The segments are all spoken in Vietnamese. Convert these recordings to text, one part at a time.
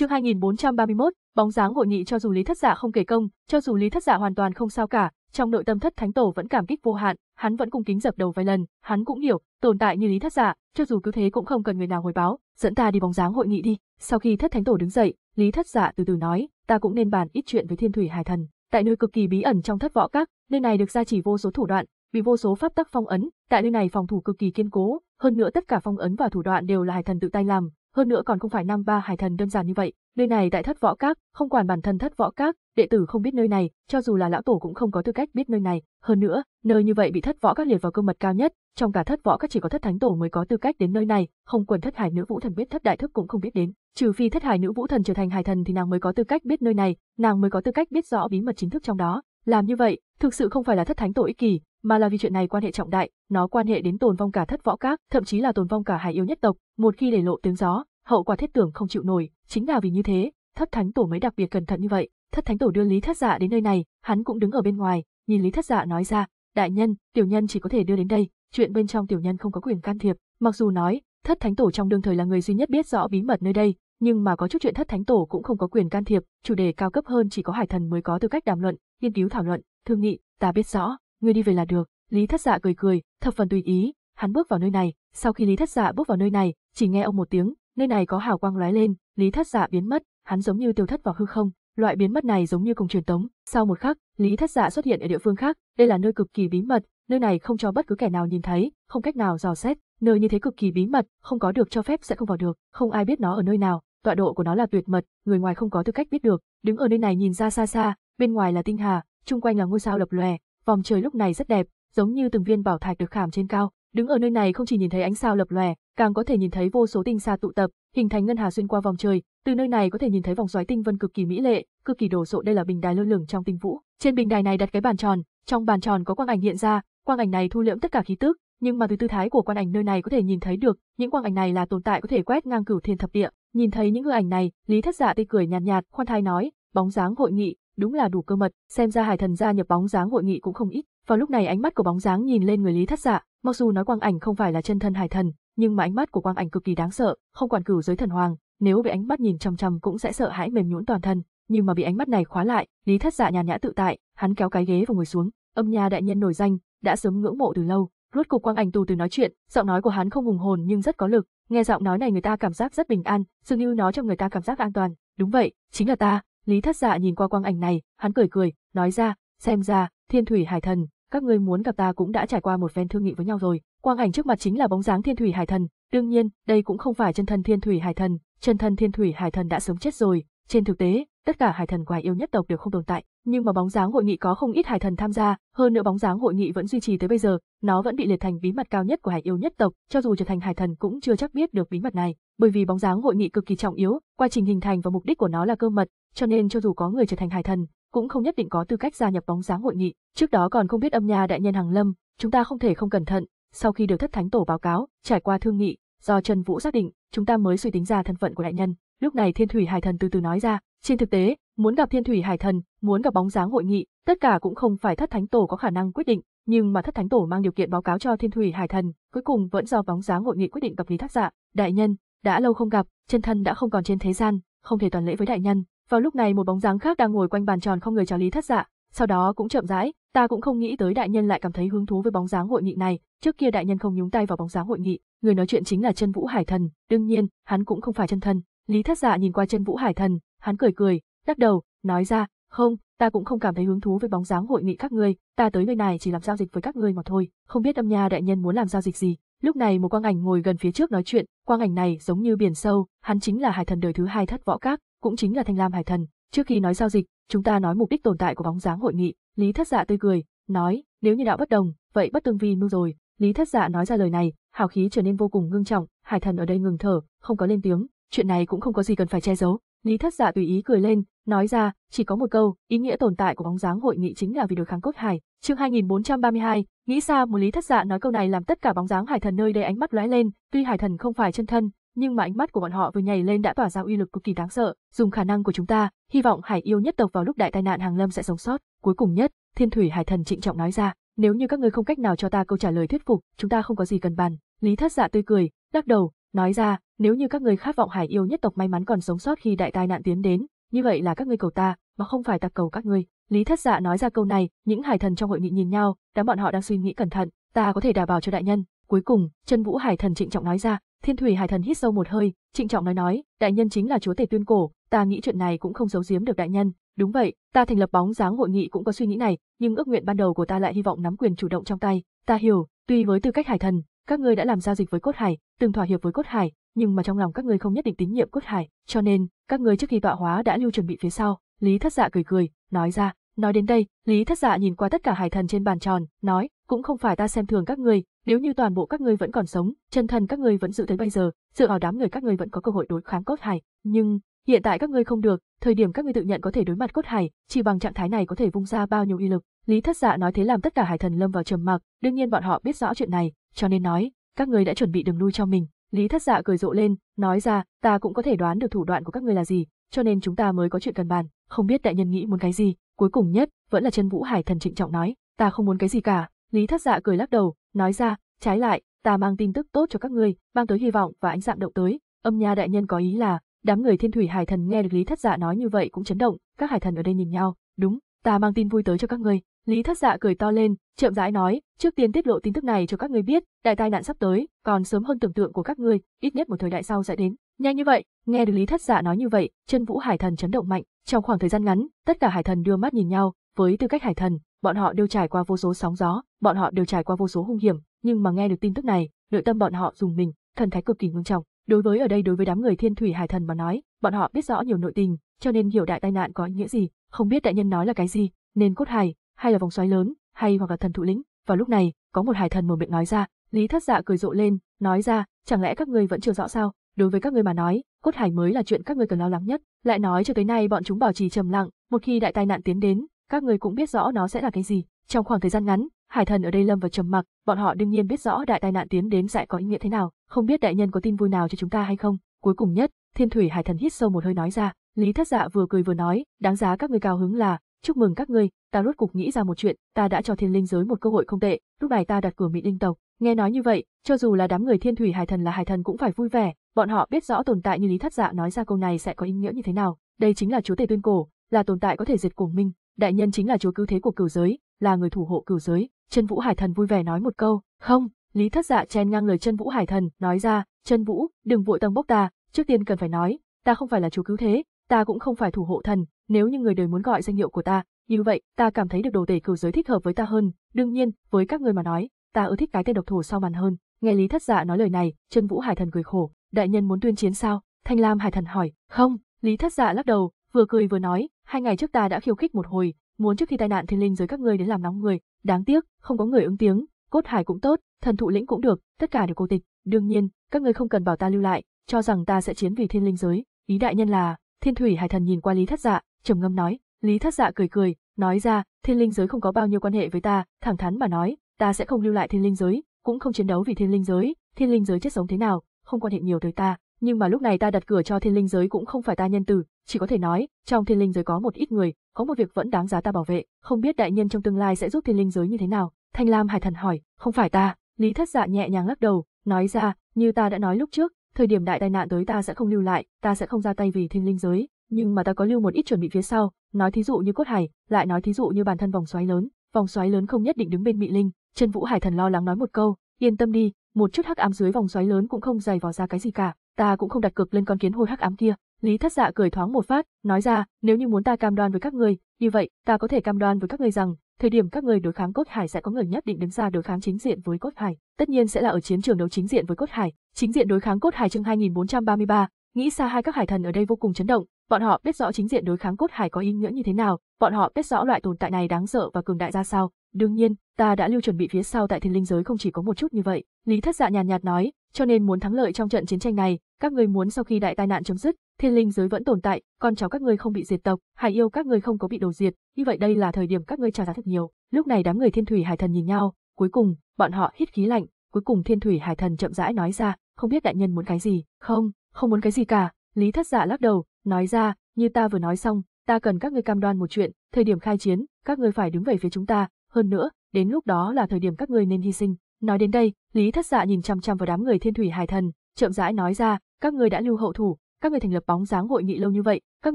Chương 2431, bóng dáng hội nghị cho dù Lý Thất Dạ không kể công, cho dù Lý Thất Dạ hoàn toàn không sao cả, trong nội tâm Thất Thánh Tổ vẫn cảm kích vô hạn, hắn vẫn cung kính dập đầu vài lần, hắn cũng hiểu, tồn tại như Lý Thất Dạ, cho dù cứ thế cũng không cần người nào hồi báo, dẫn ta đi bóng dáng hội nghị đi. Sau khi Thất Thánh Tổ đứng dậy, Lý Thất Dạ từ từ nói, ta cũng nên bàn ít chuyện với Thiên Thủy Hải Thần. Tại nơi cực kỳ bí ẩn trong Thất Võ Các, nơi này được gia chỉ vô số thủ đoạn, bị vô số pháp tắc phong ấn, tại nơi này phòng thủ cực kỳ kiên cố, hơn nữa tất cả phong ấn và thủ đoạn đều là Hải Thần tự tay làm, hơn nữa còn không phải năm Ba Hải Thần đơn giản như vậy, nơi này tại thất võ các, không quản bản thân thất võ các, đệ tử không biết nơi này, cho dù là lão tổ cũng không có tư cách biết nơi này, hơn nữa, nơi như vậy bị thất võ các liệt vào cơ mật cao nhất, trong cả thất võ các chỉ có thất thánh tổ mới có tư cách đến nơi này, không quần thất hải nữ vũ thần biết thất đại thức cũng không biết đến, trừ phi thất hải nữ vũ thần trở thành hải thần thì nàng mới có tư cách biết nơi này, nàng mới có tư cách biết rõ bí mật chính thức trong đó, làm như vậy, thực sự không phải là thất thánh tổ ích kỷ, mà là vì chuyện này quan hệ trọng đại, nó quan hệ đến tồn vong cả thất võ các, thậm chí là tồn vong cả hải yêu nhất tộc, một khi để lộ tiếng gió, hậu quả thiết tưởng không chịu nổi, chính là vì như thế, thất thánh tổ mới đặc biệt cẩn thận như vậy. Thất thánh tổ đưa Lý Thất Dạ đến nơi này, hắn cũng đứng ở bên ngoài, nhìn Lý Thất Dạ nói ra, đại nhân, tiểu nhân chỉ có thể đưa đến đây, chuyện bên trong tiểu nhân không có quyền can thiệp, mặc dù nói, thất thánh tổ trong đương thời là người duy nhất biết rõ bí mật nơi đây, nhưng mà có chút chuyện thất thánh tổ cũng không có quyền can thiệp, chủ đề cao cấp hơn chỉ có hải thần mới có tư cách đàm luận, nghiên cứu thảo luận, thương nghị, ta biết rõ, ngươi đi về là được. Lý Thất Dạ cười cười, thập phần tùy ý, hắn bước vào nơi này, sau khi Lý Thất Dạ bước vào nơi này, chỉ nghe ông một tiếng, nơi này có hào quang lóe lên, Lý Thất Dạ biến mất, hắn giống như tiêu thất vào hư không, loại biến mất này giống như cùng truyền tống, sau một khắc, Lý Thất Dạ xuất hiện ở địa phương khác, đây là nơi cực kỳ bí mật, nơi này không cho bất cứ kẻ nào nhìn thấy, không cách nào dò xét, nơi như thế cực kỳ bí mật, không có được cho phép sẽ không vào được, không ai biết nó ở nơi nào, tọa độ của nó là tuyệt mật, người ngoài không có tư cách biết được. Đứng ở nơi này nhìn ra xa xa, bên ngoài là tinh hà, chung quanh là ngôi sao lập lòe, vòng trời lúc này rất đẹp, giống như từng viên bảo thạch được khảm trên cao. Đứng ở nơi này không chỉ nhìn thấy ánh sao lập lòe, càng có thể nhìn thấy vô số tinh xa tụ tập, hình thành ngân hà xuyên qua vòng trời, từ nơi này có thể nhìn thấy vòng xoáy tinh vân cực kỳ mỹ lệ, cực kỳ đồ sộ đây là bình đài lơ lửng trong tinh vũ. Trên bình đài này đặt cái bàn tròn, trong bàn tròn có quang ảnh hiện ra, quang ảnh này thu liễm tất cả khí tức, nhưng mà từ tư thái của quan ảnh nơi này có thể nhìn thấy được, những quang ảnh này là tồn tại có thể quét ngang cửu thiên thập địa. Nhìn thấy những hư ảnh này, Lý Thất Dạ tươi cười nhàn nhạt, nhạt, khoan thai nói, bóng dáng hội nghị, đúng là đủ cơ mật, xem ra Hải Thần gia nhập bóng dáng hội nghị cũng không ít. Vào lúc này ánh mắt của bóng dáng nhìn lên người Lý Thất Dạ, mặc dù nói quang ảnh không phải là chân thân Hải Thần, nhưng mà ánh mắt của quang ảnh cực kỳ đáng sợ, không quản cửu giới thần hoàng, nếu bị ánh mắt nhìn chằm chằm cũng sẽ sợ hãi mềm nhũn toàn thân, nhưng mà bị ánh mắt này khóa lại, Lý Thất Dạ nhàn nhã tự tại, hắn kéo cái ghế và ngồi xuống. Âm nhà đại nhân nổi danh, đã sớm ngưỡng mộ từ lâu, Rốt cục Quang Ảnh tù từ nói chuyện, giọng nói của hắn không hùng hồn nhưng rất có lực, nghe giọng nói này người ta cảm giác rất bình an, dường như nó cho người ta cảm giác an toàn. Đúng vậy, chính là ta. Lý Thất Dạ nhìn qua Quang Ảnh này, hắn cười cười, nói ra, xem ra, Thiên Thủy Hải Thần, các ngươi muốn gặp ta cũng đã trải qua một phen thương nghị với nhau rồi. Quang Ảnh trước mặt chính là bóng dáng Thiên Thủy Hải Thần, đương nhiên, đây cũng không phải chân thân Thiên Thủy Hải Thần, chân thân Thiên Thủy Hải Thần đã sống chết rồi, trên thực tế, tất cả hải thần quái yêu nhất tộc đều không tồn tại, nhưng mà bóng dáng hội nghị có không ít hải thần tham gia, hơn nữa bóng dáng hội nghị vẫn duy trì tới bây giờ, nó vẫn bị liệt thành bí mật cao nhất của hải yêu nhất tộc, cho dù trở thành hải thần cũng chưa chắc biết được bí mật này, bởi vì bóng dáng hội nghị cực kỳ trọng yếu, quá trình hình thành và mục đích của nó là cơ mật, cho nên cho dù có người trở thành hải thần, cũng không nhất định có tư cách gia nhập bóng dáng hội nghị. Trước đó còn không biết âm nha đại nhân hàng lâm, chúng ta không thể không cẩn thận. Sau khi được thất thánh tổ báo cáo, trải qua thương nghị, do Trần Vũ xác định, chúng ta mới suy tính ra thân phận của đại nhân. Lúc này Thiên Thủy Hải Thần từ từ nói ra, trên thực tế, muốn gặp Thiên Thủy Hải Thần, muốn gặp bóng dáng hội nghị, tất cả cũng không phải Thất Thánh Tổ có khả năng quyết định, nhưng mà Thất Thánh Tổ mang điều kiện báo cáo cho Thiên Thủy Hải Thần, cuối cùng vẫn do bóng dáng hội nghị quyết định gặp Lý Thác Dạ. Đại nhân, đã lâu không gặp, chân thân đã không còn trên thế gian, không thể toàn lễ với đại nhân. Vào lúc này một bóng dáng khác đang ngồi quanh bàn tròn không người chào Lý thất Dạ, sau đó cũng chậm rãi, ta cũng không nghĩ tới đại nhân lại cảm thấy hứng thú với bóng dáng hội nghị này, trước kia đại nhân không nhúng tay vào bóng dáng hội nghị, người nói chuyện chính là chân vũ hải thần, đương nhiên, hắn cũng không phải chân thân. Lý Thất Dạ nhìn qua chân vũ hải thần, hắn cười cười, lắc đầu, nói ra, không, ta cũng không cảm thấy hứng thú với bóng dáng hội nghị các ngươi, ta tới nơi này chỉ làm giao dịch với các ngươi mà thôi, không biết âm nha đại nhân muốn làm giao dịch gì. Lúc này một quang ảnh ngồi gần phía trước nói chuyện, quang ảnh này giống như biển sâu, hắn chính là hải thần đời thứ hai thất võ các, cũng chính là thanh lam hải thần. Trước khi nói giao dịch, chúng ta nói mục đích tồn tại của bóng dáng hội nghị, Lý Thất Dạ tươi cười, nói, nếu như đạo bất đồng, vậy bất tương vi mưu rồi. Lý Thất Dạ nói ra lời này, hào khí trở nên vô cùng ngưng trọng, hải thần ở đây ngừng thở, không có lên tiếng, chuyện này cũng không có gì cần phải che giấu, Lý Thất Dạ tùy ý cười lên, nói ra, chỉ có một câu, ý nghĩa tồn tại của bóng dáng hội nghị chính là vì đối kháng cốt hải. Chương 2432, nghĩ sao một Lý Thất Dạ nói câu này làm tất cả bóng dáng hải thần nơi đây ánh mắt lóe lên, tuy hải thần không phải chân thân, nhưng mà ánh mắt của bọn họ vừa nhảy lên đã tỏa ra uy lực cực kỳ đáng sợ, dùng khả năng của chúng ta, hy vọng hải yêu nhất tộc vào lúc đại tai nạn hàng lâm sẽ sống sót. Cuối cùng nhất, Thiên Thủy Hải Thần trịnh trọng nói ra, nếu như các ngươi không cách nào cho ta câu trả lời thuyết phục, chúng ta không có gì cần bàn. Lý Thất Dạ tươi cười, lắc đầu, nói ra, nếu như các ngươi khát vọng hải yêu nhất tộc may mắn còn sống sót khi đại tai nạn tiến đến, như vậy là các ngươi cầu ta, mà không phải ta cầu các ngươi. Lý Thất Dạ nói ra câu này, những hải thần trong hội nghị nhìn nhau, đám bọn họ đang suy nghĩ cẩn thận, ta có thể đảm bảo cho đại nhân. Cuối cùng, chân vũ hải thần trịnh trọng nói ra, thiên thủy hải thần hít sâu một hơi, trịnh trọng nói nói, đại nhân chính là chúa tể tuyên cổ, ta nghĩ chuyện này cũng không giấu giếm được đại nhân. Đúng vậy, ta thành lập bóng dáng hội nghị cũng có suy nghĩ này, nhưng ước nguyện ban đầu của ta lại hy vọng nắm quyền chủ động trong tay. Ta hiểu, tuy với tư cách hải thần, các ngươi đã làm giao dịch với Cốt Hải, từng thỏa hiệp với Cốt Hải, nhưng mà trong lòng các ngươi không nhất định tín nhiệm Cốt Hải, cho nên, các ngươi trước khi tọa hóa đã lưu chuẩn bị phía sau." Lý Thất Dạ cười cười, nói ra, nói đến đây, Lý Thất Dạ nhìn qua tất cả hải thần trên bàn tròn, nói, "Cũng không phải ta xem thường các ngươi, nếu như toàn bộ các ngươi vẫn còn sống, chân thần các ngươi vẫn giữ tới bây giờ, dựa vào đám người các ngươi vẫn có cơ hội đối kháng Cốt Hải, nhưng hiện tại các ngươi không được, thời điểm các ngươi tự nhận có thể đối mặt Cốt Hải, chỉ bằng trạng thái này có thể vung ra bao nhiêu uy lực." Lý Thất Dạ nói thế làm tất cả hải thần lâm vào trầm mặc, đương nhiên bọn họ biết rõ chuyện này, cho nên nói, các ngươi đã chuẩn bị đường lui cho mình. Lý Thất Dạ cười rộ lên, nói ra, ta cũng có thể đoán được thủ đoạn của các ngươi là gì, cho nên chúng ta mới có chuyện cần bàn, không biết đại nhân nghĩ muốn cái gì, cuối cùng nhất, vẫn là chân vũ hải thần trịnh trọng nói, ta không muốn cái gì cả. Lý Thất Dạ cười lắc đầu, nói ra, trái lại, ta mang tin tức tốt cho các ngươi, mang tới hy vọng và ánh dạng động tới. Âm Nha đại nhân có ý là, đám người Thiên Thủy Hải Thần nghe được Lý Thất Dạ nói như vậy cũng chấn động, các hải thần ở đây nhìn nhau, đúng, ta mang tin vui tới cho các ngươi. Lý Thất Dạ cười to lên, chậm rãi nói, trước tiên tiết lộ tin tức này cho các ngươi biết, đại tai nạn sắp tới, còn sớm hơn tưởng tượng của các ngươi, ít nhất một thời đại sau sẽ đến. Nhanh như vậy, nghe được Lý Thất Dạ nói như vậy, chân vũ hải thần chấn động mạnh, trong khoảng thời gian ngắn, tất cả hải thần đưa mắt nhìn nhau, với tư cách hải thần, bọn họ đều trải qua vô số sóng gió, bọn họ đều trải qua vô số hung hiểm, nhưng mà nghe được tin tức này, nội tâm bọn họ dùng mình, thần thái cực kỳ nghiêm trọng. Đối với ở đây đối với đám người Thiên Thủy Hải Thần mà nói, bọn họ biết rõ nhiều nội tình, cho nên hiểu đại tai nạn có ý nghĩa gì, không biết đại nhân nói là cái gì, nên cốt hải, hay là vòng xoáy lớn, hay hoặc là thần thụ lĩnh. Vào lúc này, có một hải thần mở miệng nói ra, Lý Thất Dạ cười rộ lên, nói ra, chẳng lẽ các ngươi vẫn chưa rõ sao? Đối với các ngươi mà nói, cốt hải mới là chuyện các ngươi cần lo lắng nhất. Lại nói cho tới nay bọn chúng bảo trì trầm lặng, một khi đại tai nạn tiến đến, các ngươi cũng biết rõ nó sẽ là cái gì. Trong khoảng thời gian ngắn, hải thần ở đây lâm vào trầm mặc, bọn họ đương nhiên biết rõ đại tai nạn tiến đến sẽ có ý nghĩa thế nào, không biết đại nhân có tin vui nào cho chúng ta hay không. Cuối cùng nhất, Thiên Thủy Hải Thần hít sâu một hơi nói ra, Lý Thất Dạ vừa cười vừa nói, đáng giá các ngươi cao hứng là, chúc mừng các ngươi, ta rốt cục nghĩ ra một chuyện, ta đã cho thiên linh giới một cơ hội không tệ, lúc này ta đặt cửa mỹ linh tộc. Nghe nói như vậy, cho dù là đám người thiên thủy hải thần là hải thần cũng phải vui vẻ, bọn họ biết rõ tồn tại như lý thất dạ nói ra câu này sẽ có ý nghĩa như thế nào. Đây chính là chúa tể tuyên cổ, là tồn tại có thể diệt cổ minh, đại nhân chính là chúa cứu thế của cửu giới, là người thủ hộ cửu giới. Chân vũ hải thần vui vẻ nói một câu, không, lý thất dạ chen ngang lời chân vũ hải thần, nói ra, chân vũ, đừng vội tăng bốc ta, trước tiên cần phải nói, ta không phải là chúa cứu thế, ta cũng không phải thủ hộ thần, nếu như người đời muốn gọi danh hiệu của ta, như vậy, ta cảm thấy được đồ tể cửu giới thích hợp với ta hơn, đương nhiên, với các người mà nói, ta ưa thích cái tên độc thủ sau màn hơn. Nghe Lý Thất Dạ nói lời này, Chân Vũ Hải Thần cười khổ, đại nhân muốn tuyên chiến sao? Thanh Lam Hải Thần hỏi. Không, Lý Thất Dạ lắc đầu, vừa cười vừa nói, hai ngày trước ta đã khiêu khích một hồi, muốn trước khi tai nạn thiên linh giới các ngươi đến làm nóng người, đáng tiếc, không có người ứng tiếng, cốt hải cũng tốt, thần thụ lĩnh cũng được, tất cả đều cô tịch, đương nhiên, các ngươi không cần bảo ta lưu lại, cho rằng ta sẽ chiến vì thiên linh giới, ý đại nhân là, Thiên Thủy Hải Thần nhìn qua Lý Thất Dạ, trầm ngâm nói, Lý Thất Dạ cười cười, nói ra, thiên linh giới không có bao nhiêu quan hệ với ta, thẳng thắn mà nói, ta sẽ không lưu lại thiên linh giới, cũng không chiến đấu vì thiên linh giới, thiên linh giới chết sống thế nào, không quan hệ nhiều tới ta, nhưng mà lúc này ta đặt cửa cho thiên linh giới cũng không phải ta nhân từ, chỉ có thể nói, trong thiên linh giới có một ít người, có một việc vẫn đáng giá ta bảo vệ, không biết đại nhân trong tương lai sẽ giúp thiên linh giới như thế nào. Thanh Lam Hải Thần hỏi, không phải ta, Lý Thất Dạ nhẹ nhàng lắc đầu, nói ra, như ta đã nói lúc trước, thời điểm đại tai nạn tới ta sẽ không lưu lại, ta sẽ không ra tay vì thiên linh giới, nhưng mà ta có lưu một ít chuẩn bị phía sau, nói thí dụ như cốt hải, lại nói thí dụ như bản thân vòng xoáy lớn, vòng xoáy lớn không nhất định đứng bên Mị Linh, Trần Vũ Hải thần lo lắng nói một câu, yên tâm đi, một chút hắc ám dưới vòng xoáy lớn cũng không dày vò ra cái gì cả, ta cũng không đặt cược lên con kiến hôi hắc ám kia. Lý Thất Dạ cười thoáng một phát, nói ra, nếu như muốn ta cam đoan với các người, như vậy, ta có thể cam đoan với các người rằng, thời điểm các người đối kháng cốt hải sẽ có người nhất định đứng ra đối kháng chính diện với cốt hải, tất nhiên sẽ là ở chiến trường đấu chính diện với cốt hải, chính diện đối kháng cốt hải chương 2433, nghĩ xa hai các hải thần ở đây vô cùng chấn động, Bọn họ biết rõ chính diện đối kháng cốt hải có ý nghĩa như thế nào, bọn họ biết rõ loại tồn tại này đáng sợ và cường đại ra sao. Đương nhiên, ta đã lưu chuẩn bị phía sau tại thiên linh giới không chỉ có một chút như vậy. Lý Thất Dạ nhàn nhạt, nói, cho nên muốn thắng lợi trong trận chiến tranh này, các ngươi muốn sau khi đại tai nạn chấm dứt, thiên linh giới vẫn tồn tại, con cháu các ngươi không bị diệt tộc, hải yêu các ngươi không có bị đồ diệt, như vậy đây là thời điểm các ngươi trả giá thật nhiều. Lúc này đám người thiên thủy hải thần nhìn nhau, cuối cùng, bọn họ hít khí lạnh, cuối cùng thiên thủy hải thần chậm rãi nói ra, không biết đại nhân muốn cái gì, không, không muốn cái gì cả. Lý Thất Dạ lắc đầu, nói ra, như ta vừa nói xong, ta cần các ngươi cam đoan một chuyện, thời điểm khai chiến, các ngươi phải đứng về phía chúng ta, hơn nữa, đến lúc đó là thời điểm các ngươi nên hy sinh. Nói đến đây, Lý Thất Dạ nhìn chăm chăm vào đám người Thiên Thủy Hải Thần, chậm rãi nói ra, các ngươi đã lưu hậu thủ, các ngươi thành lập bóng dáng hội nghị lâu như vậy, các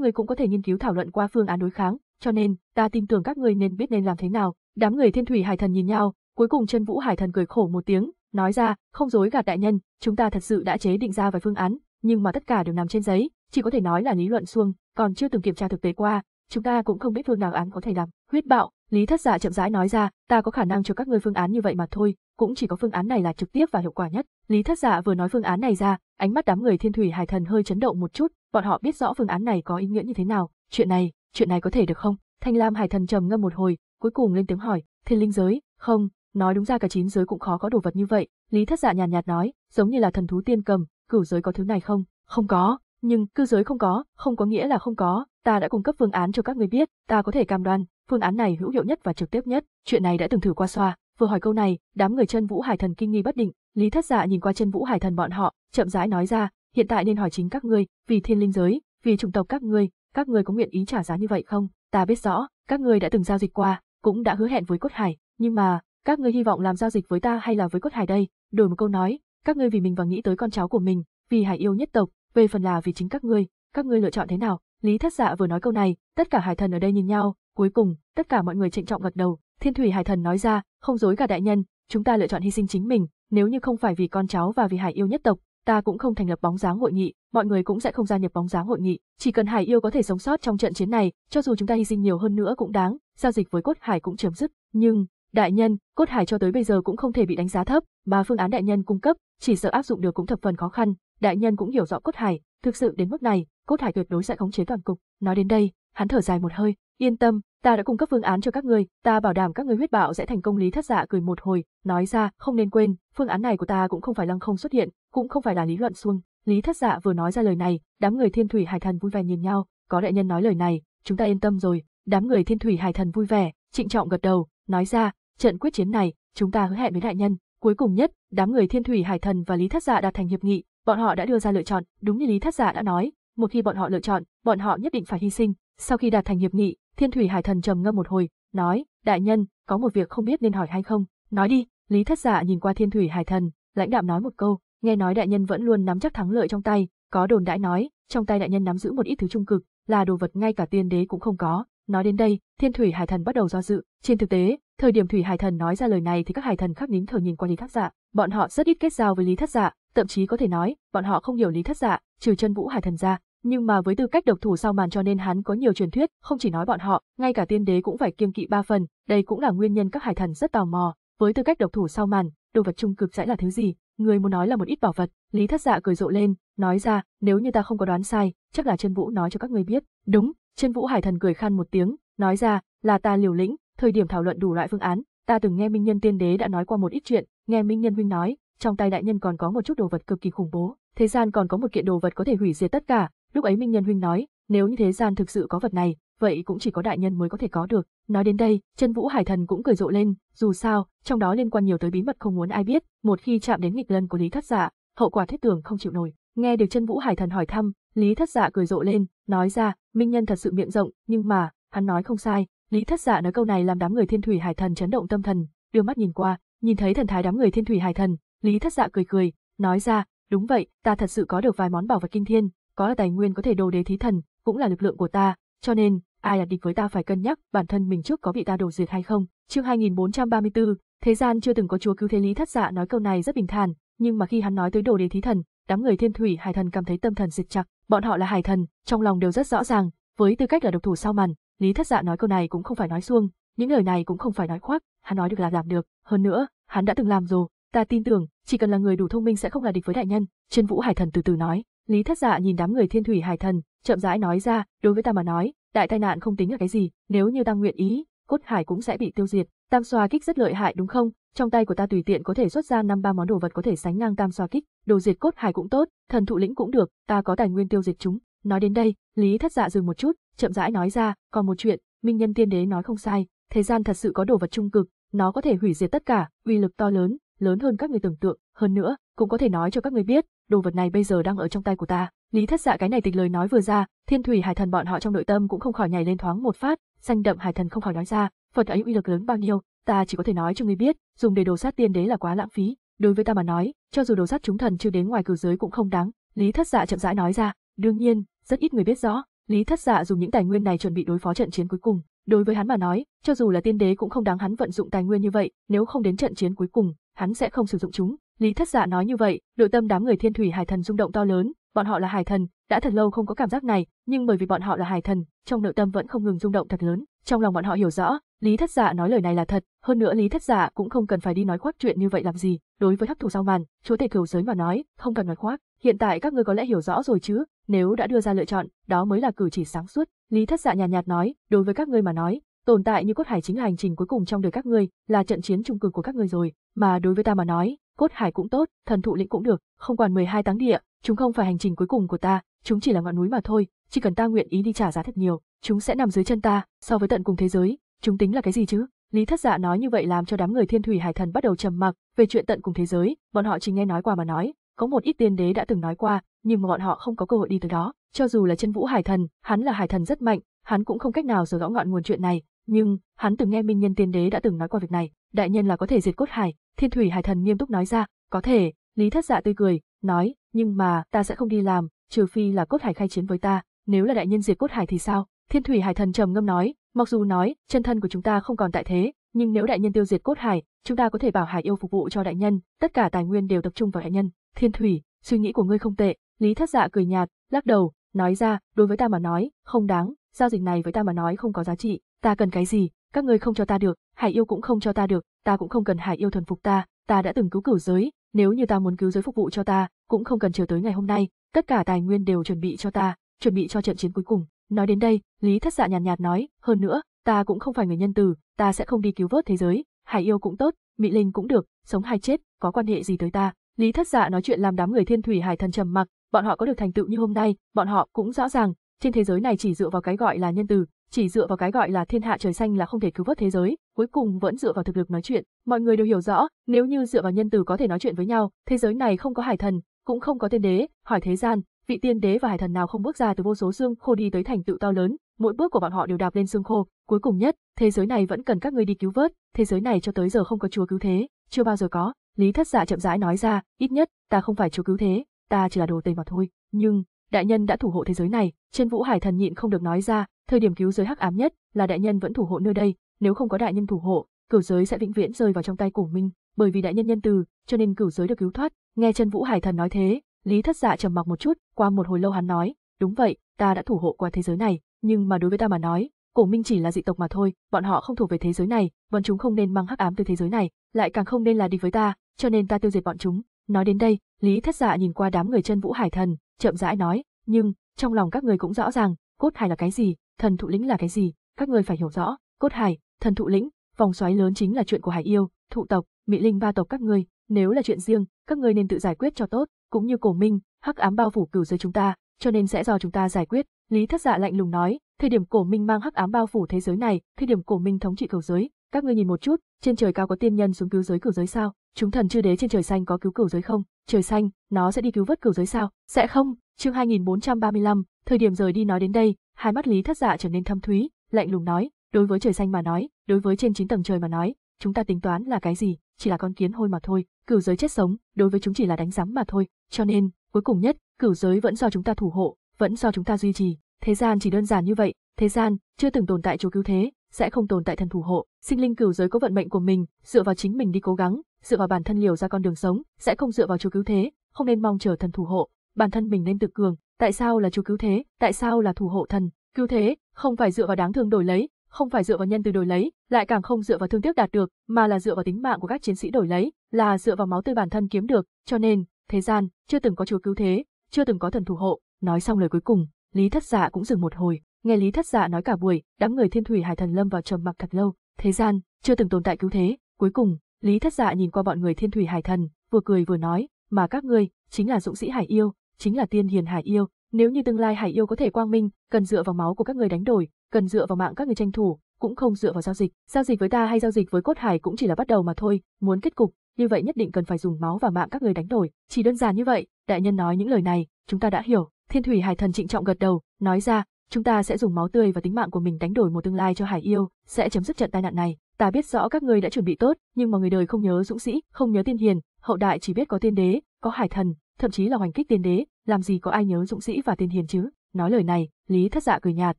ngươi cũng có thể nghiên cứu thảo luận qua phương án đối kháng, cho nên, ta tin tưởng các ngươi nên biết nên làm thế nào. Đám người Thiên Thủy Hải Thần nhìn nhau, cuối cùng Chân Vũ Hải Thần cười khổ một tiếng, nói ra, không dối gạt đại nhân, chúng ta thật sự đã chế định ra vài phương án, nhưng mà tất cả đều nằm trên giấy, chỉ có thể nói là lý luận xuông, còn chưa từng kiểm tra thực tế qua, chúng ta cũng không biết phương nào án có thể làm. Huyết bạo, Lý Thất Dạ chậm rãi nói ra, ta có khả năng cho các ngươi phương án như vậy mà thôi, cũng chỉ có phương án này là trực tiếp và hiệu quả nhất. Lý Thất Dạ vừa nói phương án này ra, ánh mắt đám người Thiên Thủy Hải Thần hơi chấn động một chút, bọn họ biết rõ phương án này có ý nghĩa như thế nào, chuyện này, chuyện này có thể được không? Thanh Lam Hải Thần trầm ngâm một hồi, cuối cùng lên tiếng hỏi, Thiên Linh giới, không, nói đúng ra cả chín giới cũng khó có đồ vật như vậy. Lý Thất Dạ nhàn nhạt nói, giống như là thần thú tiên cầm, cửu giới có thứ này không? Không có nhưng cư giới không có, không có nghĩa là không có, ta đã cung cấp phương án cho các ngươi biết, ta có thể cam đoan, phương án này hữu hiệu nhất và trực tiếp nhất, chuyện này đã từng thử qua xoa, vừa hỏi câu này, đám người chân vũ hải thần kinh nghi bất định, Lý Thất Dạ nhìn qua chân vũ hải thần bọn họ, chậm rãi nói ra, hiện tại nên hỏi chính các ngươi, vì thiên linh giới, vì chủng tộc các ngươi, các ngươi có nguyện ý trả giá như vậy không? Ta biết rõ, các ngươi đã từng giao dịch qua, cũng đã hứa hẹn với Cốt Hải, nhưng mà, các ngươi hy vọng làm giao dịch với ta hay là với Cốt Hải đây? Đổi một câu nói, các ngươi vì mình và nghĩ tới con cháu của mình, vì Hải yêu nhất tộc, về phần là vì chính các ngươi, các ngươi lựa chọn thế nào? Lý Thất Dạ vừa nói câu này, tất cả hải thần ở đây nhìn nhau, cuối cùng, tất cả mọi người trịnh trọng gật đầu, Thiên Thủy hải thần nói ra, không dối cả đại nhân, chúng ta lựa chọn hy sinh chính mình, nếu như không phải vì con cháu và vì hải yêu nhất tộc, ta cũng không thành lập bóng dáng hội nghị, mọi người cũng sẽ không gia nhập bóng dáng hội nghị, chỉ cần hải yêu có thể sống sót trong trận chiến này, cho dù chúng ta hy sinh nhiều hơn nữa cũng đáng, giao dịch với cốt hải cũng chấm dứt, nhưng, đại nhân, cốt hải cho tới bây giờ cũng không thể bị đánh giá thấp, mà phương án đại nhân cung cấp, chỉ sợ áp dụng được cũng thập phần khó khăn, đại nhân cũng hiểu rõ cốt hải, thực sự đến mức này, cốt hải tuyệt đối sẽ khống chế toàn cục. Nói đến đây, hắn thở dài một hơi, yên tâm, ta đã cung cấp phương án cho các ngươi, ta bảo đảm các ngươi huyết bạo sẽ thành công lý thất dạ cười một hồi, nói ra, không nên quên, phương án này của ta cũng không phải lăng không xuất hiện, cũng không phải là lý luận suông. Lý thất dạ vừa nói ra lời này, đám người thiên thủy hải thần vui vẻ nhìn nhau, có đại nhân nói lời này, chúng ta yên tâm rồi. Đám người thiên thủy hải thần vui vẻ, trịnh trọng gật đầu, nói ra, trận quyết chiến này, chúng ta hứa hẹn với đại nhân. Cuối cùng nhất, đám người thiên thủy hải thần và lý thất dạ đạt thành hiệp nghị, bọn họ đã đưa ra lựa chọn, đúng như Lý Thất Giả đã nói, một khi bọn họ lựa chọn, bọn họ nhất định phải hy sinh. Sau khi đạt thành hiệp nghị, Thiên Thủy Hải Thần trầm ngâm một hồi, nói, đại nhân, có một việc không biết nên hỏi hay không, nói đi, Lý Thất Giả nhìn qua Thiên Thủy Hải Thần, lãnh đạm nói một câu, nghe nói đại nhân vẫn luôn nắm chắc thắng lợi trong tay, có đồn đãi nói, trong tay đại nhân nắm giữ một ít thứ trung cực, là đồ vật ngay cả tiên đế cũng không có. Nói đến đây, Thiên Thủy Hải Thần bắt đầu do dự, trên thực tế, thời điểm Thủy Hải Thần nói ra lời này thì các hải thần khác nín thở nhìn qua Lý Thất giả bọn họ rất ít kết giao với Lý Thất giả thậm chí có thể nói, bọn họ không hiểu Lý Thất Dạ, trừ chân Vũ Hải Thần ra, nhưng mà với tư cách độc thủ sau màn cho nên hắn có nhiều truyền thuyết, không chỉ nói bọn họ, ngay cả tiên đế cũng phải kiêng kỵ ba phần, đây cũng là nguyên nhân các hải thần rất tò mò, với tư cách độc thủ sau màn, đồ vật trung cực sẽ là thứ gì, người muốn nói là một ít bảo vật, Lý Thất Dạ cười rộ lên, nói ra, nếu như ta không có đoán sai, chắc là chân Vũ nói cho các ngươi biết. Đúng, chân Vũ Hải Thần cười khan một tiếng, nói ra, là ta liều lĩnh, thời điểm thảo luận đủ loại phương án, ta từng nghe Minh Nhân Tiên Đế đã nói qua một ít chuyện, nghe Minh Nhân huynh nói, trong tay đại nhân còn có một chút đồ vật cực kỳ khủng bố, thế gian còn có một kiện đồ vật có thể hủy diệt tất cả, lúc ấy Minh Nhân huynh nói, nếu như thế gian thực sự có vật này, vậy cũng chỉ có đại nhân mới có thể có được. Nói đến đây, chân vũ hải thần cũng cười rộ lên, dù sao, trong đó liên quan nhiều tới bí mật không muốn ai biết, một khi chạm đến nghịch lân của Lý Thất Dạ, hậu quả thiết tưởng không chịu nổi. Nghe được chân vũ hải thần hỏi thăm, Lý Thất Dạ cười rộ lên, nói ra, Minh Nhân thật sự miệng rộng, nhưng mà, hắn nói không sai. Lý Thất Dạ nói câu này làm đám người Thiên Thủy Hải Thần chấn động tâm thần, đưa mắt nhìn qua, nhìn thấy thần thái đám người Thiên Thủy Hải Thần, Lý Thất Dạ cười cười, nói ra, đúng vậy, ta thật sự có được vài món bảo vật kinh thiên, có là tài nguyên có thể đồ đế thí thần, cũng là lực lượng của ta, cho nên, ai là địch với ta phải cân nhắc bản thân mình trước có bị ta đổ diệt hay không. Chương 2434, thế gian chưa từng có chúa cứu thế Lý Thất Dạ nói câu này rất bình thản, nhưng mà khi hắn nói tới đồ đế thí thần, đám người thiên thủy hải thần cảm thấy tâm thần siết chặt, bọn họ là hải thần, trong lòng đều rất rõ ràng, với tư cách là độc thủ sau màn, Lý Thất Dạ nói câu này cũng không phải nói xuông, những lời này cũng không phải nói khoác, hắn nói được là làm được, hơn nữa, hắn đã từng làm rồi, Ta tin tưởng, chỉ cần là người đủ thông minh sẽ không là địch với đại nhân, Trên Vũ Hải Thần từ từ nói. Lý Thất Dạ nhìn đám người Thiên Thủy Hải Thần, chậm rãi nói ra, đối với ta mà nói, đại tai nạn không tính là cái gì, nếu như ta nguyện ý, cốt hải cũng sẽ bị tiêu diệt, tam xoa kích rất lợi hại đúng không? Trong tay của ta tùy tiện có thể xuất ra năm ba món đồ vật có thể sánh ngang tam xoa kích, đồ diệt cốt hải cũng tốt, thần thụ lĩnh cũng được, ta có tài nguyên tiêu diệt chúng. Nói đến đây, Lý Thất Dạ dừng một chút, chậm rãi nói ra, còn một chuyện, Minh Nhân Tiên Đế nói không sai, thế gian thật sự có đồ vật trung cực, nó có thể hủy diệt tất cả, uy lực to lớn, lớn hơn các người tưởng tượng, hơn nữa, cũng có thể nói cho các người biết, đồ vật này bây giờ đang ở trong tay của ta. Lý Thất Dạ cái này tịch lời nói vừa ra, Thiên Thủy Hải Thần bọn họ trong nội tâm cũng không khỏi nhảy lên thoáng một phát, xanh đậm Hải Thần không khỏi nói ra, Phật ấy uy lực lớn bao nhiêu, ta chỉ có thể nói cho người biết, dùng để đồ sát tiên đế là quá lãng phí, đối với ta mà nói, cho dù đồ sát chúng thần chưa đến ngoài cửa giới cũng không đáng, Lý Thất Dạ chậm rãi nói ra, đương nhiên, rất ít người biết rõ, Lý Thất Dạ dùng những tài nguyên này chuẩn bị đối phó trận chiến cuối cùng, đối với hắn mà nói, cho dù là tiên đế cũng không đáng hắn vận dụng tài nguyên như vậy, nếu không đến trận chiến cuối cùng, hắn sẽ không sử dụng chúng. Lý Thất Dạ nói như vậy, nội tâm đám người Thiên Thủy Hải Thần rung động to lớn, bọn họ là hải thần, đã thật lâu không có cảm giác này, nhưng bởi vì bọn họ là hải thần, trong nội tâm vẫn không ngừng rung động thật lớn, trong lòng bọn họ hiểu rõ, Lý Thất Dạ nói lời này là thật, hơn nữa Lý Thất Dạ cũng không cần phải đi nói khoác chuyện như vậy làm gì, đối với hắc thủ sau màn, chúa tể cửu giới mà nói, không cần nói khoác, hiện tại các ngươi có lẽ hiểu rõ rồi chứ, nếu đã đưa ra lựa chọn, đó mới là cử chỉ sáng suốt. Lý Thất Dạ nhàn nhạt, nhạt nói, đối với các ngươi mà nói, tồn tại như cốt hải chính là hành trình cuối cùng trong đời các ngươi, là trận chiến trung cực của các ngươi rồi, mà đối với ta mà nói, cốt hải cũng tốt, thần thụ lĩnh cũng được, không quản 12 táng địa, chúng không phải hành trình cuối cùng của ta, chúng chỉ là ngọn núi mà thôi, chỉ cần ta nguyện ý đi trả giá thật nhiều, chúng sẽ nằm dưới chân ta, so với tận cùng thế giới, chúng tính là cái gì chứ? Lý Thất Dạ nói như vậy làm cho đám người Thiên Thủy Hải Thần bắt đầu trầm mặc, về chuyện tận cùng thế giới, bọn họ chỉ nghe nói qua mà nói, có một ít tiên đế đã từng nói qua, nhưng mà bọn họ không có cơ hội đi tới đó, cho dù là chân vũ hải thần, hắn là hải thần rất mạnh, hắn cũng không cách nào sở rõ ngọn nguồn chuyện này, nhưng hắn từng nghe minh nhân tiên đế đã từng nói qua việc này, đại nhân là có thể diệt cốt hải, thiên thủy hải thần nghiêm túc nói ra, có thể, lý thất dạ tươi cười, nói, nhưng mà ta sẽ không đi làm, trừ phi là cốt hải khai chiến với ta, nếu là đại nhân diệt cốt hải thì sao? Thiên thủy hải thần trầm ngâm nói, mặc dù nói chân thân của chúng ta không còn tại thế, nhưng nếu đại nhân tiêu diệt cốt hải, chúng ta có thể bảo hải yêu phục vụ cho đại nhân, tất cả tài nguyên đều tập trung vào đại nhân. Thiên thủy, suy nghĩ của ngươi không tệ, Lý Thất Dạ cười nhạt, lắc đầu, nói ra, đối với ta mà nói, không đáng, giao dịch này với ta mà nói không có giá trị, ta cần cái gì, các ngươi không cho ta được, Hải yêu cũng không cho ta được, ta cũng không cần Hải yêu thần phục ta, ta đã từng cứu cửu giới, nếu như ta muốn cứu giới phục vụ cho ta, cũng không cần chờ tới ngày hôm nay, tất cả tài nguyên đều chuẩn bị cho ta, chuẩn bị cho trận chiến cuối cùng. Nói đến đây, Lý Thất Dạ nhàn nhạt, nhạt nói, hơn nữa, ta cũng không phải người nhân từ, ta sẽ không đi cứu vớt thế giới, Hải yêu cũng tốt, Mỹ Linh cũng được, sống hay chết, có quan hệ gì tới ta. Lý Thất Dạ nói chuyện làm đám người Thiên Thủy Hải thần trầm mặc, bọn họ có được thành tựu như hôm nay, bọn họ cũng rõ ràng, trên thế giới này chỉ dựa vào cái gọi là nhân từ, chỉ dựa vào cái gọi là thiên hạ trời xanh là không thể cứu vớt thế giới, cuối cùng vẫn dựa vào thực lực nói chuyện. Mọi người đều hiểu rõ, nếu như dựa vào nhân từ có thể nói chuyện với nhau, thế giới này không có hải thần, cũng không có tiên đế, hỏi thế gian, vị tiên đế và hải thần nào không bước ra từ vô số xương khô đi tới thành tựu to lớn, mỗi bước của bọn họ đều đạp lên xương khô, cuối cùng nhất, thế giới này vẫn cần các ngươi đi cứu vớt, thế giới này cho tới giờ không có chúa cứu thế, chưa bao giờ có. Lý Thất Dạ chậm rãi nói ra, ít nhất, ta không phải chúa cứu thế, ta chỉ là đồ tể mà thôi, nhưng đại nhân đã thủ hộ thế giới này, trên Vũ Hải Thần nhịn không được nói ra, thời điểm cứu giới hắc ám nhất là đại nhân vẫn thủ hộ nơi đây, nếu không có đại nhân thủ hộ, cửu giới sẽ vĩnh viễn rơi vào trong tay cổ minh, bởi vì đại nhân nhân từ, cho nên cửu giới được cứu thoát. Nghe chân Vũ Hải Thần nói thế, Lý Thất Dạ trầm mặc một chút, qua một hồi lâu hắn nói, đúng vậy, ta đã thủ hộ qua thế giới này, nhưng mà đối với ta mà nói, cổ minh chỉ là dị tộc mà thôi, bọn họ không thuộc về thế giới này, bọn chúng không nên mang hắc ám từ thế giới này, lại càng không nên là đi với ta, cho nên ta tiêu diệt bọn chúng. Nói đến đây, Lý Thất Dạ nhìn qua đám người chân Vũ Hải Thần, chậm rãi nói, nhưng, trong lòng các người cũng rõ ràng, cốt hải là cái gì, thần thụ lĩnh là cái gì, các người phải hiểu rõ, cốt hải, thần thụ lĩnh, vòng xoáy lớn chính là chuyện của hải yêu, thụ tộc, mỹ linh ba tộc các người, nếu là chuyện riêng, các người nên tự giải quyết cho tốt, cũng như cổ minh, hắc ám bao phủ cửu giới chúng ta, cho nên sẽ do chúng ta giải quyết, Lý Thất Dạ lạnh lùng nói, thời điểm cổ minh mang hắc ám bao phủ thế giới này, thời điểm cổ minh thống trị cửu giới, các ngươi nhìn một chút, trên trời cao có tiên nhân xuống cứu giới cửu giới sao? Chúng thần chư đế trên trời xanh có cứu cửu giới không? Trời xanh, nó sẽ đi cứu vớt cửu giới sao? Sẽ không? Chương 2435, thời điểm rời đi nói đến đây, hai mắt Lý Thất Dạ trở nên thâm thúy, lạnh lùng nói, đối với trời xanh mà nói, đối với trên chín tầng trời mà nói, chúng ta tính toán là cái gì? Chỉ là con kiến hôi mà thôi, cửu giới chết sống, đối với chúng chỉ là đánh giấm mà thôi, cho nên, cuối cùng nhất, cửu giới vẫn do chúng ta thủ hộ, vẫn do chúng ta duy trì, thế gian chỉ đơn giản như vậy, thế gian chưa từng tồn tại chỗ cứu thế, sẽ không tồn tại thần thủ hộ, sinh linh cửu giới có vận mệnh của mình, dựa vào chính mình đi cố gắng, dựa vào bản thân liều ra con đường sống, sẽ không dựa vào chúa cứu thế, không nên mong chờ thần thủ hộ, bản thân mình nên tự cường, tại sao là chúa cứu thế, tại sao là thủ hộ thần, cứu thế, không phải dựa vào đáng thương đổi lấy, không phải dựa vào nhân từ đổi lấy, lại càng không dựa vào thương tiếc đạt được, mà là dựa vào tính mạng của các chiến sĩ đổi lấy, là dựa vào máu tươi bản thân kiếm được, cho nên, thế gian chưa từng có chúa cứu thế, chưa từng có thần thủ hộ, nói xong lời cuối cùng, Lý Thất Dạ cũng dừng một hồi, Nghe Lý Thất Dạ nói cả buổi, đám người Thiên Thủy Hải Thần lâm vào trầm mặc thật lâu, thế gian chưa từng tồn tại cứu thế, cuối cùng, Lý Thất Dạ nhìn qua bọn người Thiên Thủy Hải Thần, vừa cười vừa nói, mà các ngươi chính là dũng sĩ Hải Yêu, chính là tiên hiền Hải Yêu, nếu như tương lai Hải Yêu có thể quang minh, cần dựa vào máu của các người đánh đổi, cần dựa vào mạng các người tranh thủ, cũng không dựa vào giao dịch, giao dịch với ta hay giao dịch với cốt hải cũng chỉ là bắt đầu mà thôi, muốn kết cục, như vậy nhất định cần phải dùng máu và mạng các người đánh đổi, chỉ đơn giản như vậy, đại nhân nói những lời này, chúng ta đã hiểu. Thiên Thủy Hải Thần trịnh trọng gật đầu, nói ra, chúng ta sẽ dùng máu tươi và tính mạng của mình đánh đổi một tương lai cho Hải Yêu, sẽ chấm dứt trận tai nạn này. Ta biết rõ các ngươi đã chuẩn bị tốt, nhưng mà người đời không nhớ dũng sĩ, không nhớ tiên hiền, hậu đại chỉ biết có tiên đế, có hải thần, thậm chí là hoành kích tiên đế, làm gì có ai nhớ dũng sĩ và tiên hiền chứ? Nói lời này, Lý Thất Dạ cười nhạt,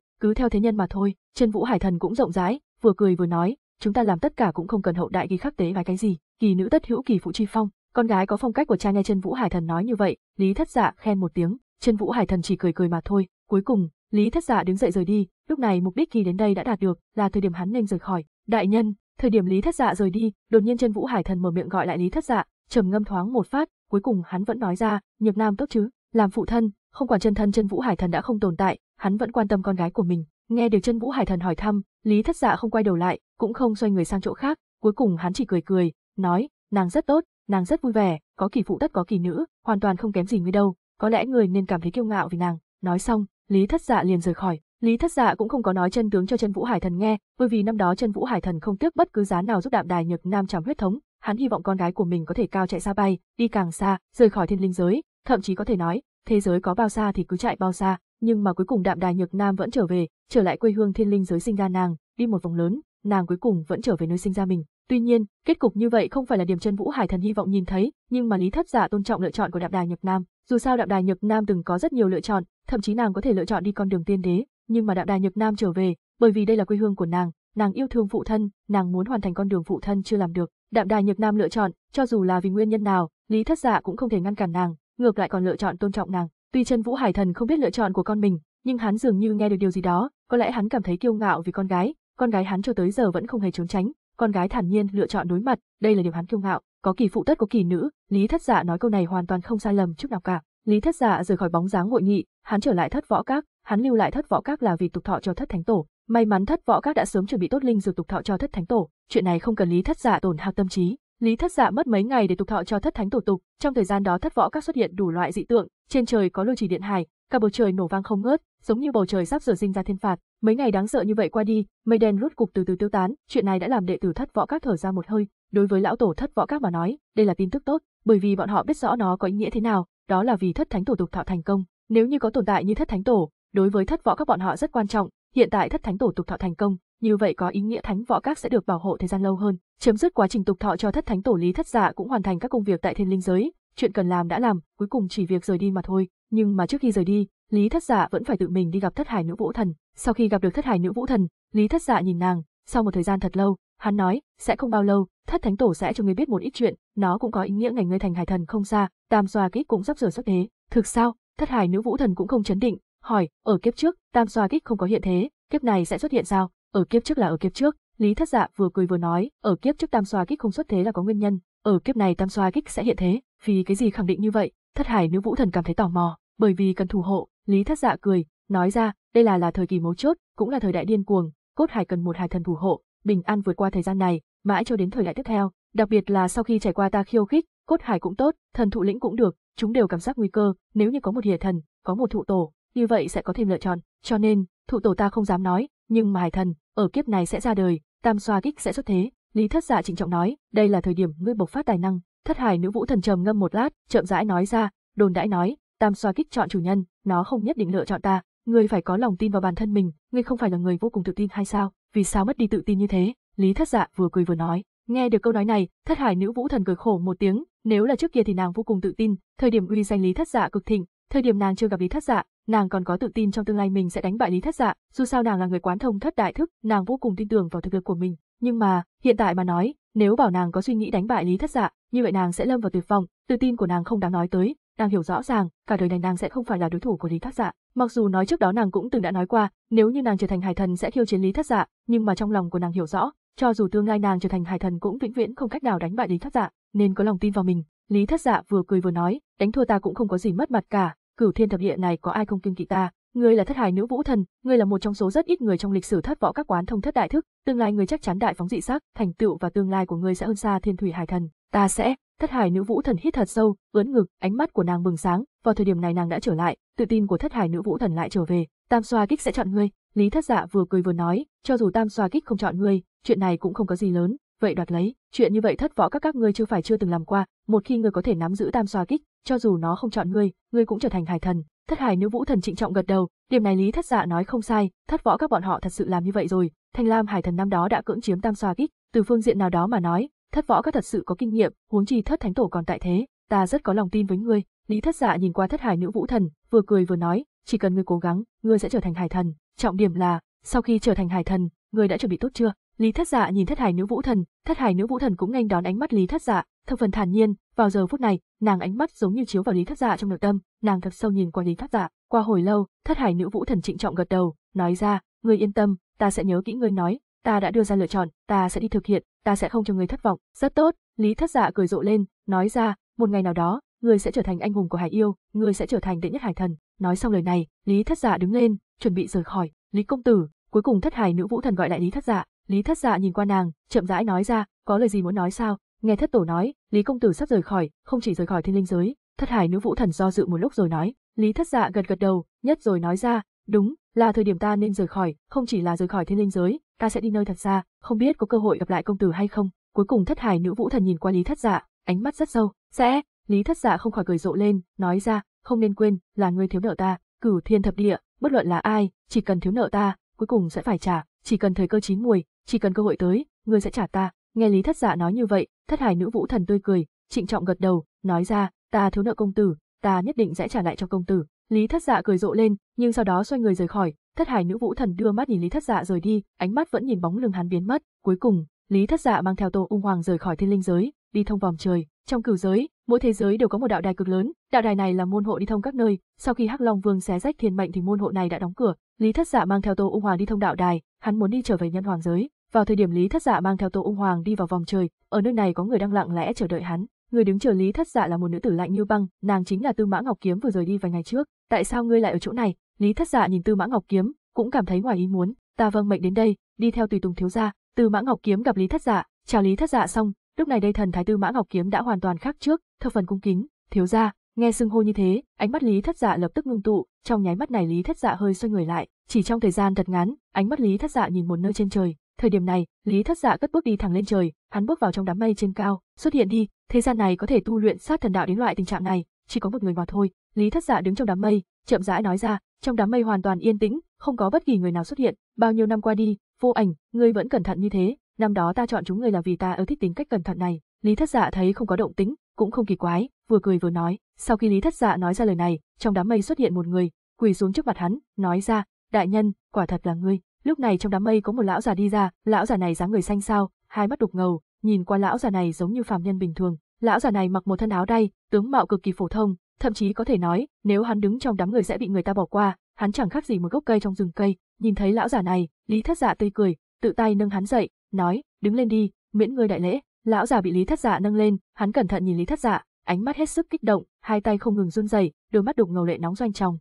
cứ theo thế nhân mà thôi. Chân Vũ Hải Thần cũng rộng rãi, vừa cười vừa nói, chúng ta làm tất cả cũng không cần hậu đại ghi khắc tế vài cái gì, kỳ nữ tất hữu kỳ phụ chi phong. Con gái có phong cách của cha nghe Chân Vũ Hải Thần nói như vậy, Lý Thất Dạ khen một tiếng, Chân Vũ Hải Thần chỉ cười cười mà thôi. Cuối cùng, Lý Thất Dạ đứng dậy rời đi, lúc này mục đích khi đến đây đã đạt được, là thời điểm hắn nên rời khỏi. Đại nhân, thời điểm Lý Thất Dạ rời đi, đột nhiên chân Vũ Hải Thần mở miệng gọi lại Lý Thất Dạ, trầm ngâm thoáng một phát, cuối cùng hắn vẫn nói ra, Nhược Nam tốt chứ, làm phụ thân, không quản chân thân chân Vũ Hải Thần đã không tồn tại, hắn vẫn quan tâm con gái của mình. Nghe được chân Vũ Hải Thần hỏi thăm, Lý Thất Dạ không quay đầu lại, cũng không xoay người sang chỗ khác, cuối cùng hắn chỉ cười cười, nói, nàng rất tốt, nàng rất vui vẻ, có kỳ phụ tất có kỳ nữ, hoàn toàn không kém gì ngươi đâu, có lẽ người nên cảm thấy kiêu ngạo vì nàng. Nói xong, Lý Thất Dạ liền rời khỏi. Lý Thất Dạ cũng không có nói chân tướng cho Chân Vũ Hải Thần nghe, bởi vì năm đó Chân Vũ Hải Thần không tiếc bất cứ giá nào giúp Đạm Đài Nhược Nam trảm huyết thống, hắn hy vọng con gái của mình có thể cao chạy xa bay, đi càng xa, rời khỏi thiên linh giới, thậm chí có thể nói, thế giới có bao xa thì cứ chạy bao xa, nhưng mà cuối cùng Đạm Đài Nhược Nam vẫn trở về, trở lại quê hương thiên linh giới sinh ra nàng, đi một vòng lớn, nàng cuối cùng vẫn trở về nơi sinh ra mình. Tuy nhiên, kết cục như vậy không phải là điểm chân Vũ Hải Thần hy vọng nhìn thấy, nhưng mà Lý Thất Giả tôn trọng lựa chọn của Đạp Đài Nhược Nam. Dù sao Đạp Đài Nhược Nam từng có rất nhiều lựa chọn, thậm chí nàng có thể lựa chọn đi con đường tiên đế, nhưng mà Đạp Đài Nhược Nam trở về, bởi vì đây là quê hương của nàng, nàng yêu thương phụ thân, nàng muốn hoàn thành con đường phụ thân chưa làm được. Đạp Đài Nhược Nam lựa chọn, cho dù là vì nguyên nhân nào, Lý Thất giả cũng không thể ngăn cản nàng, ngược lại còn lựa chọn tôn trọng nàng. Tuy chân Vũ Hải Thần không biết lựa chọn của con mình, nhưng hắn dường như nghe được điều gì đó, có lẽ hắn cảm thấy kiêu ngạo vì con gái, con gái hắn cho tới giờ vẫn không hề trốn tránh, con gái thản nhiên lựa chọn đối mặt, đây là điều hắn kiêu ngạo, có kỳ phụ tất có kỳ nữ, Lý Thất Dạ nói câu này hoàn toàn không sai lầm chút nào cả. Lý Thất Dạ rời khỏi bóng dáng hội nghị, hắn trở lại thất võ các, hắn lưu lại thất võ các là vì tục thọ cho thất thánh tổ, may mắn thất võ các đã sớm chuẩn bị tốt linh dược tục thọ cho thất thánh tổ, chuyện này không cần Lý Thất Dạ tổn hao tâm trí. Lý Thất Dạ mất mấy ngày để tục thọ cho thất thánh tổ tục, trong thời gian đó thất võ các xuất hiện đủ loại dị tượng, trên trời có lôi chỉ điện hải, cả bầu trời nổ vang không ngớt, giống như bầu trời sắp sửa sinh ra thiên phạt. Mấy ngày đáng sợ như vậy qua đi, mây đen rút cục từ từ tiêu tán, chuyện này đã làm đệ tử thất võ các thở ra một hơi. Đối với lão tổ thất võ các mà nói, đây là tin tức tốt, bởi vì bọn họ biết rõ nó có ý nghĩa thế nào, đó là vì thất thánh tổ tục thọ thành công. Nếu như có tồn tại như thất thánh tổ, đối với thất võ các bọn họ rất quan trọng. Hiện tại thất thánh tổ tục thọ thành công, như vậy có ý nghĩa thánh võ các sẽ được bảo hộ thời gian lâu hơn. Chấm dứt quá trình tục thọ cho thất thánh tổ lý thất giả cũng hoàn thành các công việc tại thiên linh giới, chuyện cần làm đã làm, cuối cùng chỉ việc rời đi mà thôi, nhưng mà trước khi rời đi, Lý Thất Dạ vẫn phải tự mình đi gặp Thất Hải Nữ Vũ Thần. Sau khi gặp được Thất Hải Nữ Vũ Thần, Lý Thất Dạ nhìn nàng, sau một thời gian thật lâu, hắn nói, sẽ không bao lâu, Thất Thánh Tổ sẽ cho ngươi biết một ít chuyện, nó cũng có ý nghĩa ngày ngươi thành Hải Thần không xa, Tam Xoa Kích cũng sắp sửa xuất thế. Thực sao? Thất Hải Nữ Vũ Thần cũng không chấn định, hỏi, ở kiếp trước, Tam Xoa Kích không có hiện thế, kiếp này sẽ xuất hiện sao? Ở kiếp trước là ở kiếp trước, Lý Thất Dạ vừa cười vừa nói, ở kiếp trước Tam Xoa Kích không xuất thế là có nguyên nhân, ở kiếp này tam xoa kích sẽ hiện thế, vì cái gì khẳng định như vậy, thất hải nữ vũ thần cảm thấy tò mò, bởi vì cần thủ hộ, lý thất dạ cười, nói ra, đây là là thời kỳ mấu chốt, cũng là thời đại điên cuồng, cốt hải cần một hải thần thủ hộ, bình an vượt qua thời gian này, mãi cho đến thời đại tiếp theo, đặc biệt là sau khi trải qua ta khiêu khích, cốt hải cũng tốt, thần thụ lĩnh cũng được, chúng đều cảm giác nguy cơ, nếu như có một hiệp thần, có một thụ tổ, như vậy sẽ có thêm lựa chọn, cho nên, thụ tổ ta không dám nói, nhưng mà hải thần, ở kiếp này sẽ ra đời, tam xoa kích sẽ xuất thế, Lý Thất Dạ trịnh trọng nói, đây là thời điểm ngươi bộc phát tài năng. Thất Hải nữ vũ thần trầm ngâm một lát, chậm rãi nói ra, đồn đãi nói, tam xoa kích chọn chủ nhân, nó không nhất định lựa chọn ta, ngươi phải có lòng tin vào bản thân mình, ngươi không phải là người vô cùng tự tin hay sao? Vì sao mất đi tự tin như thế? Lý Thất Dạ vừa cười vừa nói. Nghe được câu nói này, Thất Hải nữ vũ thần cười khổ một tiếng, nếu là trước kia thì nàng vô cùng tự tin, thời điểm uy danh Lý Thất Dạ cực thịnh, thời điểm nàng chưa gặp Lý Thất Dạ, nàng còn có tự tin trong tương lai mình sẽ đánh bại Lý Thất Dạ, dù sao nàng là người quán thông thất đại thức, nàng vô cùng tin tưởng vào thực lực của mình. Nhưng mà, hiện tại mà nói, nếu bảo nàng có suy nghĩ đánh bại Lý Thất Dạ, như vậy nàng sẽ lâm vào tuyệt vọng, tự tin của nàng không đáng nói tới, nàng hiểu rõ ràng, cả đời này nàng sẽ không phải là đối thủ của Lý Thất Dạ. Mặc dù nói trước đó nàng cũng từng đã nói qua, nếu như nàng trở thành hải thần sẽ khiêu chiến Lý Thất Dạ, nhưng mà trong lòng của nàng hiểu rõ, cho dù tương lai nàng trở thành hải thần cũng vĩnh viễn không cách nào đánh bại Lý Thất Dạ, nên có lòng tin vào mình. Lý Thất Dạ vừa cười vừa nói, đánh thua ta cũng không có gì mất mặt cả, cửu thiên thập địa này có ai không kiêng kỵ ta, ngươi là thất hải nữ vũ thần, ngươi là một trong số rất ít người trong lịch sử thất võ các quán thông thất đại thức, tương lai ngươi chắc chắn đại phóng dị sắc, thành tựu và tương lai của ngươi sẽ hơn xa thiên thủy hải thần. Ta sẽ, thất hải nữ vũ thần hít thật sâu, ưỡn ngực, ánh mắt của nàng bừng sáng, vào thời điểm này nàng đã trở lại, tự tin của thất hải nữ vũ thần lại trở về, tam xoa kích sẽ chọn ngươi. Lý Thất Dạ vừa cười vừa nói, cho dù Tam Xoa Kích không chọn ngươi, chuyện này cũng không có gì lớn, vậy đoạt lấy, chuyện như vậy thất võ các các ngươi chưa phải chưa từng làm qua, một khi ngươi có thể nắm giữ tam xoa kích, cho dù nó không chọn ngươi, ngươi cũng trở thành hải thần. Thất hải nữ vũ thần trịnh trọng gật đầu, điểm này Lý Thất Dạ nói không sai, thất võ các bọn họ thật sự làm như vậy rồi, Thanh Lam hải thần năm đó đã cưỡng chiếm tam xoa kích, từ phương diện nào đó mà nói, thất võ các thật sự có kinh nghiệm, huống chi thất thánh tổ còn tại thế, ta rất có lòng tin với ngươi. Lý Thất Dạ nhìn qua thất hải nữ vũ thần, vừa cười vừa nói, chỉ cần ngươi cố gắng, ngươi sẽ trở thành hải thần, trọng điểm là, sau khi trở thành hải thần, ngươi đã chuẩn bị tốt chưa? Lý Thất Dạ nhìn Thất Hải Nữ Vũ Thần, Thất Hải Nữ Vũ Thần cũng nghênh đón ánh mắt Lý Thất Dạ, thập phần thản nhiên, vào giờ phút này, nàng ánh mắt giống như chiếu vào Lý Thất Dạ trong nội tâm, nàng thật sâu nhìn qua Lý Thất Dạ, qua hồi lâu, Thất Hải Nữ Vũ Thần trịnh trọng gật đầu, nói ra, "Ngươi yên tâm, ta sẽ nhớ kỹ ngươi nói, ta đã đưa ra lựa chọn, ta sẽ đi thực hiện, ta sẽ không cho ngươi thất vọng." Rất tốt, Lý Thất Dạ cười rộ lên, nói ra, "Một ngày nào đó, ngươi sẽ trở thành anh hùng của Hải Yêu, ngươi sẽ trở thành đệ nhất hải thần." Nói xong lời này, Lý Thất Dạ đứng lên, chuẩn bị rời khỏi, "Lý công tử." Cuối cùng Thất Hải Nữ Vũ Thần gọi lại Lý Thất Dạ, Lý Thất Dạ nhìn qua nàng, chậm rãi nói ra, có lời gì muốn nói sao? Nghe Thất Tổ nói, Lý công tử sắp rời khỏi, không chỉ rời khỏi thiên linh giới, Thất Hải nữ vũ thần do dự một lúc rồi nói, Lý Thất Dạ gật gật đầu, nhất rồi nói ra, đúng, là thời điểm ta nên rời khỏi, không chỉ là rời khỏi thiên linh giới, ta sẽ đi nơi thật xa, không biết có cơ hội gặp lại công tử hay không. Cuối cùng Thất Hải nữ vũ thần nhìn qua Lý Thất Dạ, ánh mắt rất sâu, sẽ, Lý Thất Dạ không khỏi cười rộ lên, nói ra, không nên quên, là ngươi thiếu nợ ta, cửu thiên thập địa, bất luận là ai, chỉ cần thiếu nợ ta, cuối cùng sẽ phải trả, chỉ cần thời cơ chín muồi, chỉ cần cơ hội tới, ngươi sẽ trả ta. Nghe Lý Thất Dạ nói như vậy, Thất Hải nữ vũ thần tươi cười, trịnh trọng gật đầu, nói ra, ta thiếu nợ công tử, ta nhất định sẽ trả lại cho công tử. Lý Thất Dạ cười rộ lên, nhưng sau đó xoay người rời khỏi, Thất Hải nữ vũ thần đưa mắt nhìn Lý Thất Dạ rời đi, ánh mắt vẫn nhìn bóng lưng hắn biến mất, cuối cùng, Lý Thất Dạ mang theo Tô Ung Hoàng rời khỏi Thiên Linh giới, đi thông vòng trời, trong cửu giới, mỗi thế giới đều có một đạo đài cực lớn, đạo đài này là môn hộ đi thông các nơi, sau khi Hắc Long Vương xé rách thiên mệnh thì môn hộ này đã đóng cửa, Lý Thất Dạ mang theo Tô Ung Hoàng đi thông đạo đài, hắn muốn đi trở về nhân hoàng giới. Vào thời điểm Lý Thất Dạ mang theo Tô Ung Hoàng đi vào vòng trời, ở nơi này có người đang lặng lẽ chờ đợi hắn. Người đứng chờ Lý Thất Dạ là một nữ tử lạnh như băng, nàng chính là Tư Mã Ngọc Kiếm vừa rời đi vài ngày trước. Tại sao ngươi lại ở chỗ này? Lý Thất Dạ nhìn Tư Mã Ngọc Kiếm, cũng cảm thấy ngoài ý muốn. Ta vâng mệnh đến đây, đi theo tùy tùng thiếu gia. Tư Mã Ngọc Kiếm gặp Lý Thất Dạ, chào Lý Thất Dạ xong, lúc này đây thần thái Tư Mã Ngọc Kiếm đã hoàn toàn khác trước, thập phần cung kính. Thiếu gia, nghe xưng hô như thế, ánh mắt Lý Thất Dạ lập tức ngưng tụ, trong nháy mắt này Lý Thất Dạ hơi xoay người lại, chỉ trong thời gian thật ngắn, ánh mắt Lý Thất Dạ nhìn một nơi trên trời, Thời điểm này, Lý Thất Dạ cất bước đi thẳng lên trời, hắn bước vào trong đám mây trên cao, xuất hiện đi, thế gian này có thể tu luyện sát thần đạo đến loại tình trạng này, chỉ có một người mà thôi. Lý Thất Dạ đứng trong đám mây, chậm rãi nói ra, trong đám mây hoàn toàn yên tĩnh, không có bất kỳ người nào xuất hiện. Bao nhiêu năm qua đi, vô ảnh, ngươi vẫn cẩn thận như thế. Năm đó ta chọn chúng ngươi là vì ta ưa thích tính cách cẩn thận này. Lý Thất Dạ thấy không có động tĩnh, cũng không kỳ quái, vừa cười vừa nói. Sau khi Lý Thất Dạ nói ra lời này, trong đám mây xuất hiện một người, quỳ xuống trước mặt hắn, nói ra, đại nhân, quả thật là ngươi. Lúc này trong đám mây có một lão già đi ra, lão già này dáng người xanh xao, hai mắt đục ngầu, nhìn qua lão già này giống như phàm nhân bình thường. Lão già này mặc một thân áo đay, tướng mạo cực kỳ phổ thông, thậm chí có thể nói, nếu hắn đứng trong đám người sẽ bị người ta bỏ qua, hắn chẳng khác gì một gốc cây trong rừng cây. Nhìn thấy lão già này, Lý Thất Dạ tươi cười, tự tay nâng hắn dậy, nói, đứng lên đi, miễn ngươi đại lễ. Lão già bị Lý Thất Dạ nâng lên, hắn cẩn thận nhìn Lý Thất Dạ, ánh mắt hết sức kích động, hai tay không ngừng run rẩy, đôi mắt đục ngầu lệ nóng doanh trong.